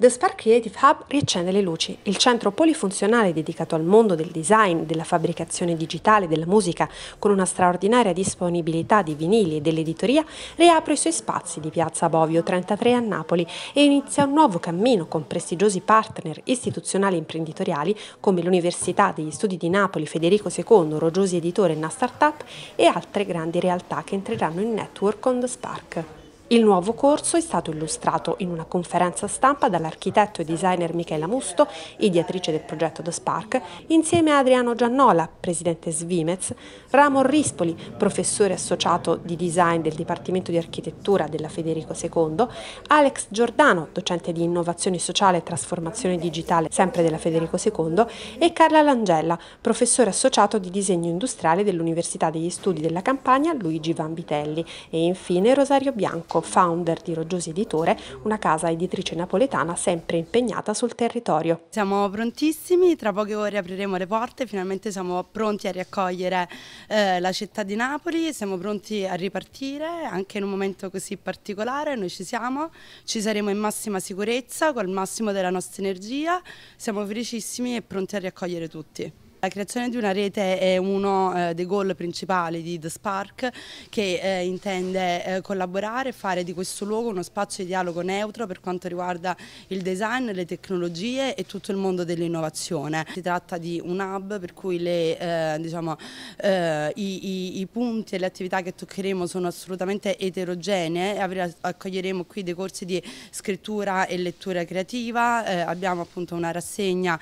The Spark Creative Hub riaccende le luci, il centro polifunzionale dedicato al mondo del design, della fabbricazione digitale, della musica, con una straordinaria disponibilità di vinili e dell'editoria, riapre i suoi spazi di Piazza Bovio 33 a Napoli e inizia un nuovo cammino con prestigiosi partner istituzionali e imprenditoriali come l'Università degli Studi di Napoli Federico II, Rogiosi Editore e una startup e altre grandi realtà che entreranno in network con the Spark. Il nuovo corso è stato illustrato in una conferenza stampa dall'architetto e designer Michela Musto, ideatrice del progetto The Spark, insieme a Adriano Giannola, presidente Svimez, Ramon Rispoli, professore associato di design del Dipartimento di Architettura della Federico II, Alex Giordano, docente di innovazione sociale e trasformazione digitale sempre della Federico II e Carla Langella, professore associato di disegno industriale dell'Università degli Studi della Campania Luigi Vanvitelli e infine Rosario Bianco co-founder di Roggiosi Editore, una casa editrice napoletana sempre impegnata sul territorio. Siamo prontissimi, tra poche ore apriremo le porte, finalmente siamo pronti a riaccogliere eh, la città di Napoli, siamo pronti a ripartire anche in un momento così particolare, noi ci siamo, ci saremo in massima sicurezza, col massimo della nostra energia, siamo felicissimi e pronti a riaccogliere tutti. La creazione di una rete è uno eh, dei goal principali di The Spark che eh, intende eh, collaborare e fare di questo luogo uno spazio di dialogo neutro per quanto riguarda il design, le tecnologie e tutto il mondo dell'innovazione. Si tratta di un hub per cui le, eh, diciamo, eh, i, i, i, punti e le attività che toccheremo sono assolutamente eterogenee, Avre, accoglieremo qui dei corsi di scrittura e lettura creativa, eh, abbiamo appunto una rassegna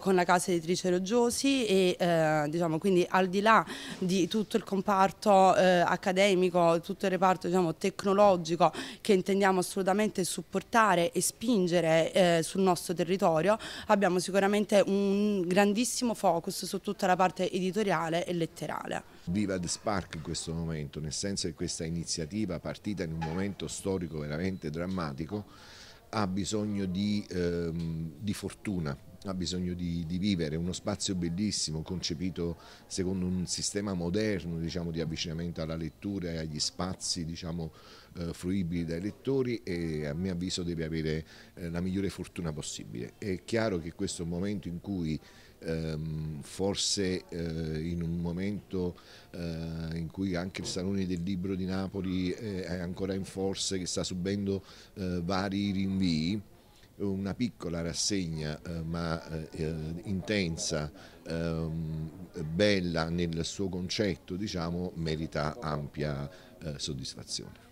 con la casa editrice Roggiosi, e eh, diciamo, quindi al di là di tutto il comparto eh, accademico, tutto il reparto diciamo, tecnologico che intendiamo assolutamente supportare e spingere eh, sul nostro territorio, abbiamo sicuramente un grandissimo focus su tutta la parte editoriale e letterale. Viva The Spark in questo momento, nel senso che questa iniziativa partita in un momento storico veramente drammatico ha bisogno di, ehm, di fortuna, ha bisogno di, di vivere, uno spazio bellissimo concepito secondo un sistema moderno diciamo, di avvicinamento alla lettura e agli spazi diciamo, eh, fruibili dai lettori e a mio avviso deve avere eh, la migliore fortuna possibile. È chiaro che questo è un momento in cui ehm, forse eh, in un momento eh, in cui anche il Salone del Libro di Napoli eh, è ancora in forza, che sta subendo eh, vari rinvii, una piccola rassegna eh, ma eh, eh intensa, eh, bella nel suo concetto, diciamo, merita ampia eh, soddisfazione.